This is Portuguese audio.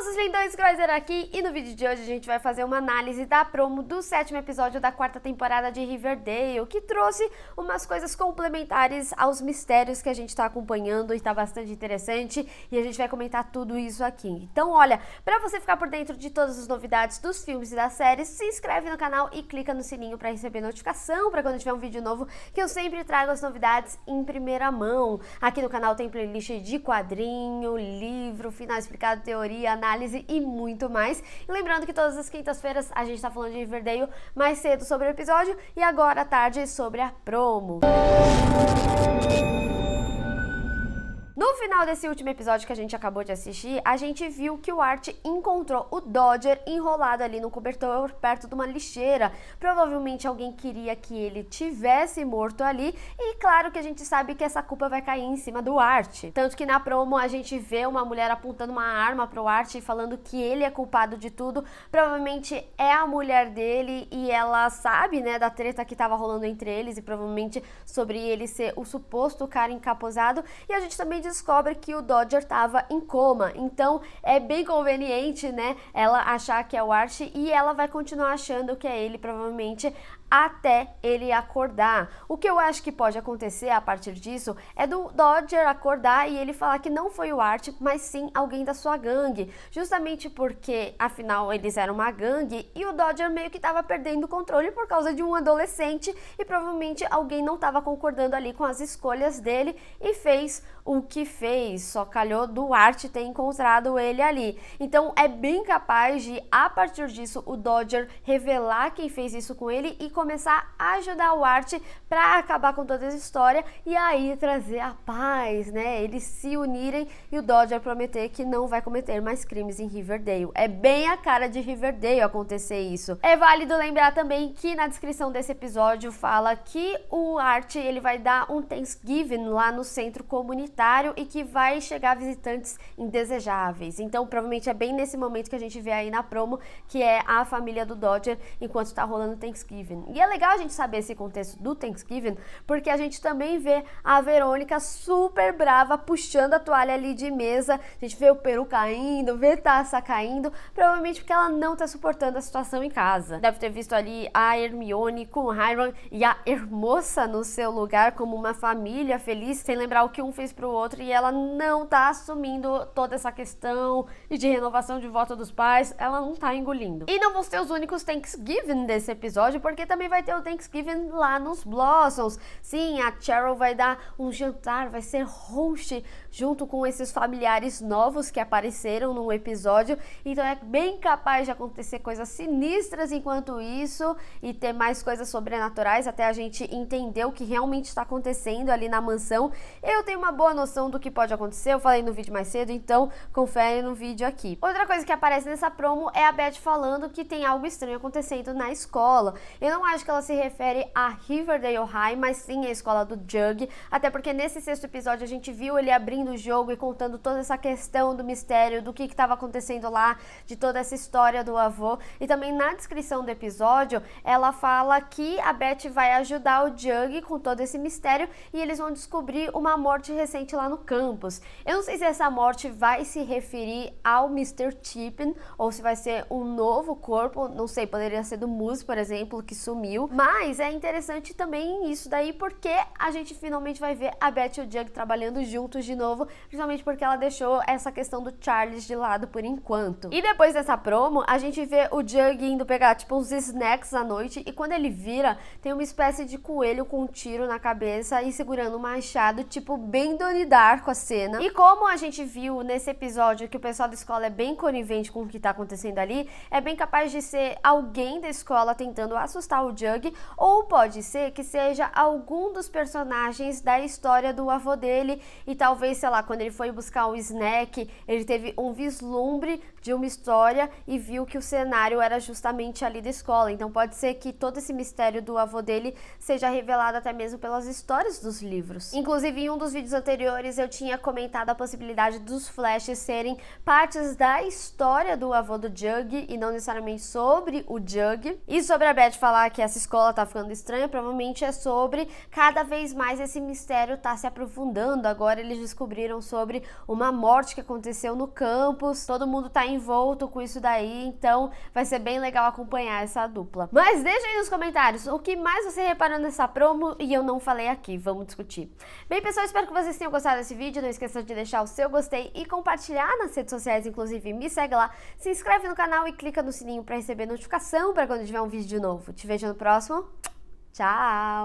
todos os lindões, Groizer aqui e no vídeo de hoje a gente vai fazer uma análise da promo do sétimo episódio da quarta temporada de Riverdale, que trouxe umas coisas complementares aos mistérios que a gente está acompanhando e tá bastante interessante e a gente vai comentar tudo isso aqui. Então olha, para você ficar por dentro de todas as novidades dos filmes e das séries, se inscreve no canal e clica no sininho para receber notificação para quando tiver um vídeo novo, que eu sempre trago as novidades em primeira mão. Aqui no canal tem playlist de quadrinho, livro, final explicado, teoria, análise análise e muito mais. E lembrando que todas as quintas-feiras a gente está falando de Riverdale mais cedo sobre o episódio e agora à tarde sobre a promo. Música final desse último episódio que a gente acabou de assistir, a gente viu que o Art encontrou o Dodger enrolado ali no cobertor perto de uma lixeira. Provavelmente alguém queria que ele tivesse morto ali e claro que a gente sabe que essa culpa vai cair em cima do Art. Tanto que na promo a gente vê uma mulher apontando uma arma pro Art e falando que ele é culpado de tudo. Provavelmente é a mulher dele e ela sabe, né, da treta que tava rolando entre eles e provavelmente sobre ele ser o suposto cara encapuzado. E a gente também descobre descobre que o Dodger estava em coma. Então é bem conveniente, né? Ela achar que é o Archie e ela vai continuar achando que é ele, provavelmente, até ele acordar. O que eu acho que pode acontecer a partir disso é do Dodger acordar e ele falar que não foi o Art, mas sim alguém da sua gangue, justamente porque afinal eles eram uma gangue e o Dodger meio que estava perdendo o controle por causa de um adolescente e provavelmente alguém não estava concordando ali com as escolhas dele e fez o que fez, só calhou do Art ter encontrado ele ali. Então é bem capaz de a partir disso o Dodger revelar quem fez isso com ele e começar a ajudar o Arte para acabar com toda essa história e aí trazer a paz, né? Eles se unirem e o Dodger prometer que não vai cometer mais crimes em Riverdale. É bem a cara de Riverdale acontecer isso. É válido lembrar também que na descrição desse episódio fala que o Arte ele vai dar um Thanksgiving lá no centro comunitário e que vai chegar visitantes indesejáveis. Então provavelmente é bem nesse momento que a gente vê aí na promo que é a família do Dodger enquanto tá rolando Thanksgiving. E é legal a gente saber esse contexto do Thanksgiving, porque a gente também vê a Verônica super brava puxando a toalha ali de mesa. A gente vê o peru caindo, vê taça caindo, provavelmente porque ela não tá suportando a situação em casa. Deve ter visto ali a Hermione com o Hiram e a Hermosa no seu lugar como uma família feliz, sem lembrar o que um fez pro outro e ela não tá assumindo toda essa questão e de renovação de voto dos pais, ela não tá engolindo. E não vão ser os únicos Thanksgiving desse episódio, porque também também vai ter o Thanksgiving lá nos Blossoms. Sim, a Cheryl vai dar um jantar, vai ser host junto com esses familiares novos que apareceram no episódio. Então é bem capaz de acontecer coisas sinistras enquanto isso e ter mais coisas sobrenaturais até a gente entender o que realmente está acontecendo ali na mansão. Eu tenho uma boa noção do que pode acontecer, eu falei no vídeo mais cedo, então confere no vídeo aqui. Outra coisa que aparece nessa promo é a Beth falando que tem algo estranho acontecendo na escola. Eu não não acho que ela se refere a Riverdale High, mas sim a escola do Jug, até porque nesse sexto episódio a gente viu ele abrindo o jogo e contando toda essa questão do mistério, do que estava acontecendo lá, de toda essa história do avô. E também na descrição do episódio, ela fala que a Beth vai ajudar o Jug com todo esse mistério e eles vão descobrir uma morte recente lá no campus. Eu não sei se essa morte vai se referir ao Mr. Tippin ou se vai ser um novo corpo, não sei, poderia ser do Moose, por exemplo, que sumiu. Mas é interessante também isso daí, porque a gente finalmente vai ver a Beth e o Doug trabalhando juntos de novo, principalmente porque ela deixou essa questão do Charles de lado por enquanto. E depois dessa promo, a gente vê o Doug indo pegar, tipo, uns snacks à noite, e quando ele vira, tem uma espécie de coelho com um tiro na cabeça e segurando um machado, tipo, bem donidar com a cena. E como a gente viu nesse episódio que o pessoal da escola é bem conivente com o que tá acontecendo ali, é bem capaz de ser alguém da escola tentando assustar o Jug, ou pode ser que seja algum dos personagens da história do avô dele e talvez, sei lá, quando ele foi buscar o snack, ele teve um vislumbre de uma história e viu que o cenário era justamente ali da escola. Então pode ser que todo esse mistério do avô dele seja revelado até mesmo pelas histórias dos livros. Inclusive, em um dos vídeos anteriores eu tinha comentado a possibilidade dos flashes serem partes da história do avô do Jug e não necessariamente sobre o Jug. E sobre a Beth falar que essa escola tá ficando estranha, provavelmente é sobre cada vez mais esse mistério tá se aprofundando. Agora eles descobriram sobre uma morte que aconteceu no campus, todo mundo tá envolto com isso daí, então vai ser bem legal acompanhar essa dupla. Mas deixa aí nos comentários o que mais você reparou nessa promo e eu não falei aqui, vamos discutir. Bem, pessoal, espero que vocês tenham gostado desse vídeo. Não esqueça de deixar o seu gostei e compartilhar nas redes sociais, inclusive me segue lá, se inscreve no canal e clica no sininho para receber notificação para quando tiver um vídeo novo. Te vejo vejo no próximo. Tchau!